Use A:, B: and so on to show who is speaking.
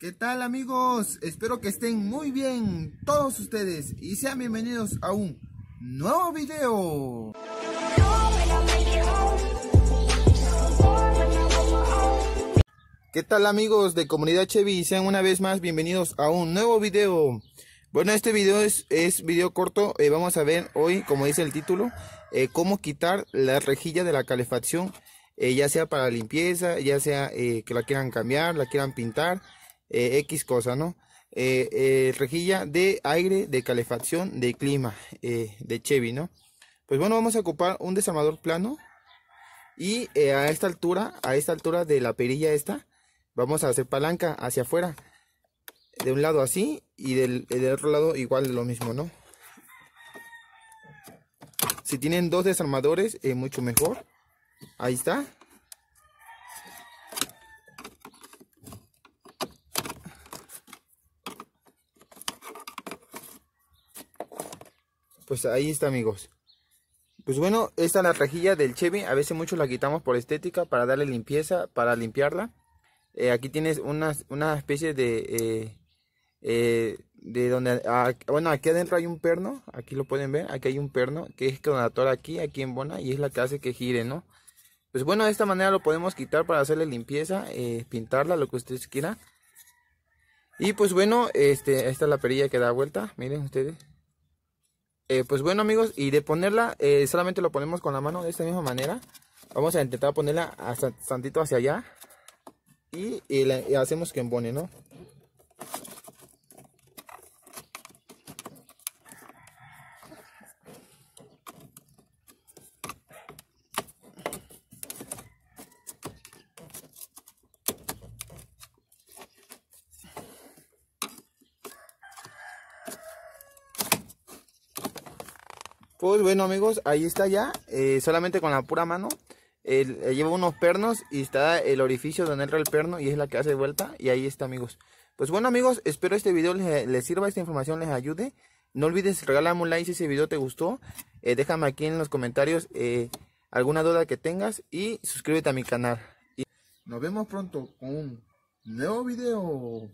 A: ¿Qué tal amigos? Espero que estén muy bien todos ustedes y sean bienvenidos a un nuevo video. ¿Qué tal amigos de Comunidad Chevy? Sean una vez más bienvenidos a un nuevo video. Bueno, este video es, es video corto. Eh, vamos a ver hoy, como dice el título, eh, cómo quitar la rejilla de la calefacción, eh, ya sea para limpieza, ya sea que la quieran cambiar, la quieran pintar eh, X cosa, ¿no? Eh, eh, rejilla de aire, de calefacción, de clima, de Chevy, ¿no? Pues bueno, vamos a ocupar un desarmador plano y a esta altura, a esta altura de la perilla esta, vamos a hacer palanca hacia afuera. De un lado así y del, otro lado igual lo mismo, ¿no? Si tienen dos desarmadores, mucho mejor. Ahí está. pues ahí está amigos. Pues bueno, esta es la rejilla del Chevy. A veces mucho la quitamos por estética, para darle limpieza, para limpiarla. Eh, aquí tienes una, especie de... Eh, eh, de donde... bueno, aquí adentro hay un perno. Aquí lo pueden ver. Aquí hay un perno que es con aquí, aquí en Bona. Y es la que hace que gire, ¿no? Pues bueno, de esta manera lo podemos quitar para hacerle limpieza, pintarla, lo que ustedes quieran. Y pues bueno, este, esta es la perilla que da vuelta. Miren ustedes. Eh, pues bueno amigos, y de ponerla, eh, solamente lo ponemos con la mano de esta misma manera. Vamos a intentar ponerla hasta tantito hacia allá. Y, y hacemos que embone, ¿no? Pues bueno amigos, ahí está ya, eh, solamente con la pura mano. El, eh, lleva unos pernos y está el orificio donde entra el perno y es la que hace vuelta y ahí está amigos. Pues bueno amigos, espero este video les, sirva, esta información les ayude. No olvides regalarme un like si ese video te gustó. Eh, déjame aquí en los comentarios alguna duda que tengas y suscríbete a mi canal. Y nos vemos pronto con un nuevo video.